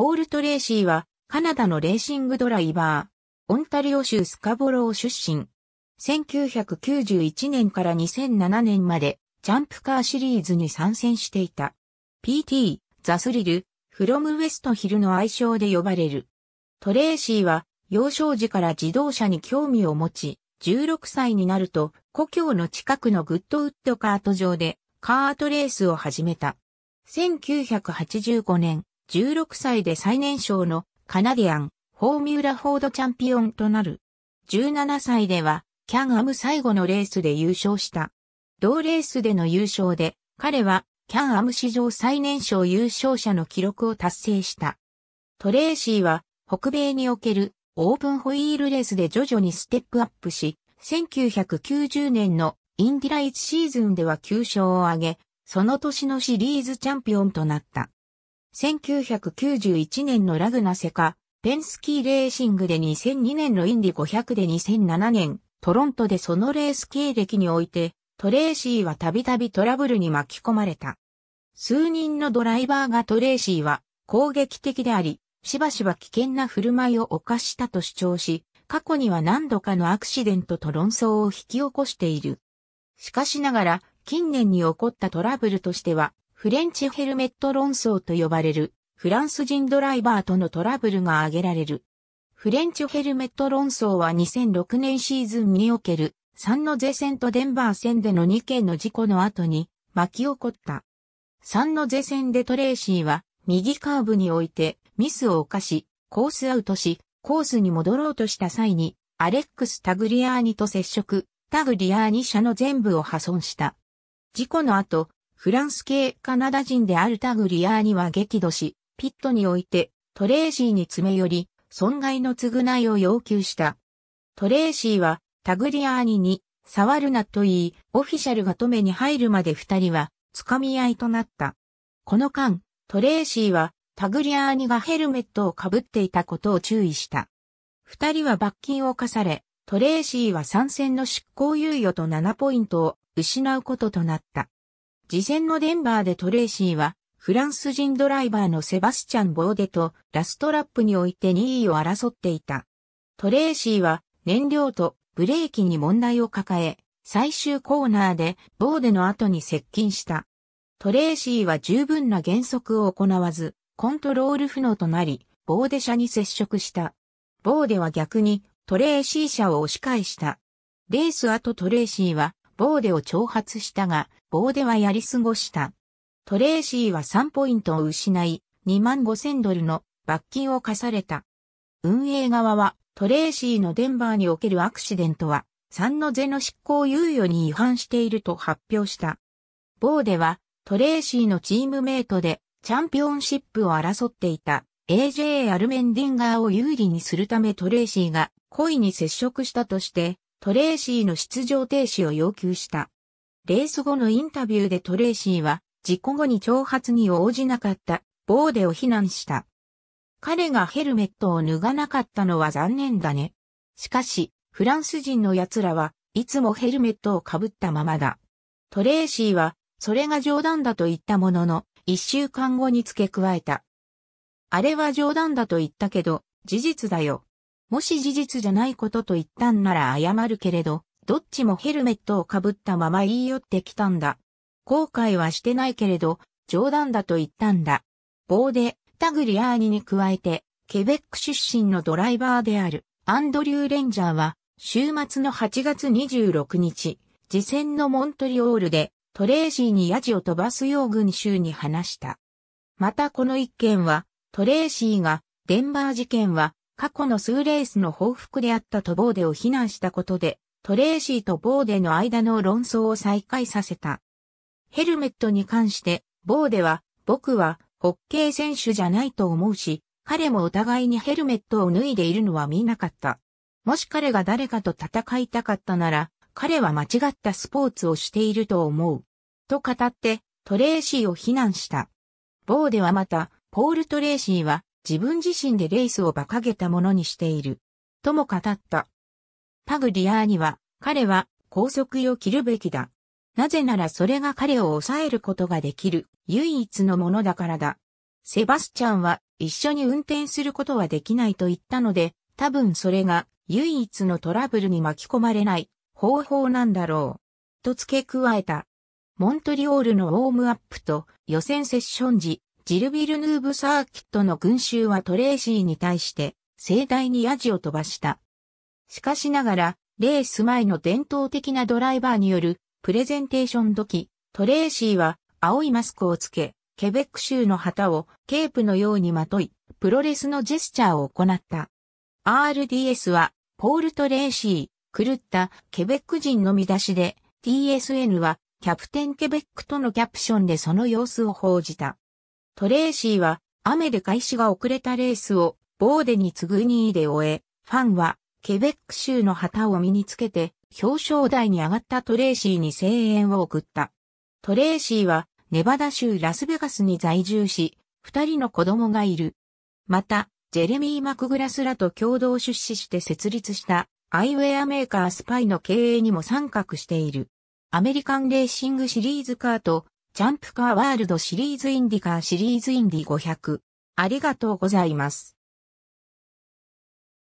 ポール・トレーシーは、カナダのレーシングドライバー、オンタリオ州スカボロー出身。1991年から2007年まで、ジャンプカーシリーズに参戦していた。PT、ザスリル、フロムウェストヒルの愛称で呼ばれる。トレーシーは、幼少時から自動車に興味を持ち、16歳になると、故郷の近くのグッドウッドカート場で、カートレースを始めた。1985年、16歳で最年少のカナディアン、フォーミュラフォードチャンピオンとなる。17歳では、キャンアム最後のレースで優勝した。同レースでの優勝で、彼は、キャンアム史上最年少優勝者の記録を達成した。トレーシーは、北米におけるオープンホイールレースで徐々にステップアップし、1990年のインディライツシーズンでは9勝を挙げ、その年のシリーズチャンピオンとなった。1991年のラグナセカ、ペンスキーレーシングで2002年のインディ500で2007年、トロントでそのレース経歴において、トレーシーはたびたびトラブルに巻き込まれた。数人のドライバーがトレーシーは攻撃的であり、しばしば危険な振る舞いを犯したと主張し、過去には何度かのアクシデントと論争を引き起こしている。しかしながら、近年に起こったトラブルとしては、フレンチヘルメット論争と呼ばれるフランス人ドライバーとのトラブルが挙げられる。フレンチヘルメット論争は2006年シーズンにおける3のノゼ戦とデンバー戦での2件の事故の後に巻き起こった。3のノゼ戦でトレーシーは右カーブにおいてミスを犯し、コースアウトし、コースに戻ろうとした際にアレックス・タグリアーニと接触、タグリアーニ社の全部を破損した。事故の後、フランス系カナダ人であるタグリアーニは激怒し、ピットにおいてトレーシーに詰め寄り、損害の償いを要求した。トレーシーはタグリアーニに触るなと言い、オフィシャルが止めに入るまで二人は、掴み合いとなった。この間、トレーシーは、タグリアーニがヘルメットをかぶっていたことを注意した。二人は罰金を課され、トレーシーは参戦の執行猶予と7ポイントを失うこととなった。事前のデンバーでトレーシーは、フランス人ドライバーのセバスチャン・ボーデとラストラップにおいて2位を争っていた。トレーシーは燃料とブレーキに問題を抱え、最終コーナーでボーデの後に接近した。トレーシーは十分な減速を行わず、コントロール不能となり、ボーデ車に接触した。ボーデは逆にトレーシー車を押し返した。レース後トレーシーはボーデを挑発したが、ボーデはやり過ごした。トレーシーは3ポイントを失い、2万5千ドルの罰金を課された。運営側は、トレーシーのデンバーにおけるアクシデントは、3の税の執行猶予に違反していると発表した。ボーデは、トレーシーのチームメイトで、チャンピオンシップを争っていた AJ アルメンディンガーを有利にするためトレーシーが故意に接触したとしてトレーシーの出場停止を要求した。レース後のインタビューでトレーシーは、事故後に挑発に応じなかったボーデを非難した。彼がヘルメットを脱がなかったのは残念だね。しかし、フランス人の奴らはいつもヘルメットをかぶったままだ。トレーシーは、それが冗談だと言ったものの、一週間後に付け加えた。あれは冗談だと言ったけど、事実だよ。もし事実じゃないことと言ったんなら謝るけれど、どっちもヘルメットをかぶったまま言い寄ってきたんだ。後悔はしてないけれど、冗談だと言ったんだ。棒で、タグリアーニに加えて、ケベック出身のドライバーである、アンドリュー・レンジャーは、週末の8月26日、次戦のモントリオールで、トレーシーにヤジを飛ばすよう軍州に話した。またこの一件は、トレーシーが、デンバー事件は、過去の数レースの報復であったとボーデを非難したことで、トレーシーとボーデの間の論争を再開させた。ヘルメットに関して、ボーデは、僕は、ホッケー選手じゃないと思うし、彼もお互いにヘルメットを脱いでいるのは見なかった。もし彼が誰かと戦いたかったなら、彼は間違ったスポーツをしていると思う。と語って、トレーシーを非難した。ボーデはまた、ポール・トレーシーは、自分自身でレースを馬鹿げたものにしている。とも語った。パグリアーには、彼は拘束を切るべきだ。なぜならそれが彼を抑えることができる唯一のものだからだ。セバスチャンは一緒に運転することはできないと言ったので、多分それが唯一のトラブルに巻き込まれない方法なんだろう。と付け加えた。モントリオールのウォームアップと予選セッション時、ジル・ビルヌーブ・サーキットの群衆はトレーシーに対して盛大にヤジを飛ばした。しかしながら、レース前の伝統的なドライバーによるプレゼンテーション時、トレーシーは青いマスクをつけ、ケベック州の旗をケープのようにまとい、プロレスのジェスチャーを行った。RDS は、ポール・トレーシー、狂ったケベック人の見出しで、TSN は、キャプテン・ケベックとのキャプションでその様子を報じた。トレーシーは雨で開始が遅れたレースをボーデに次ぐ2位で終え、ファンはケベック州の旗を身につけて表彰台に上がったトレーシーに声援を送った。トレーシーはネバダ州ラスベガスに在住し、二人の子供がいる。また、ジェレミー・マクグラスらと共同出資して設立したアイウェアメーカースパイの経営にも参画している。アメリカンレーシングシリーズカーとジャンプカーワールドシリーズインディカーシリーズインディ500。ありがとうございます。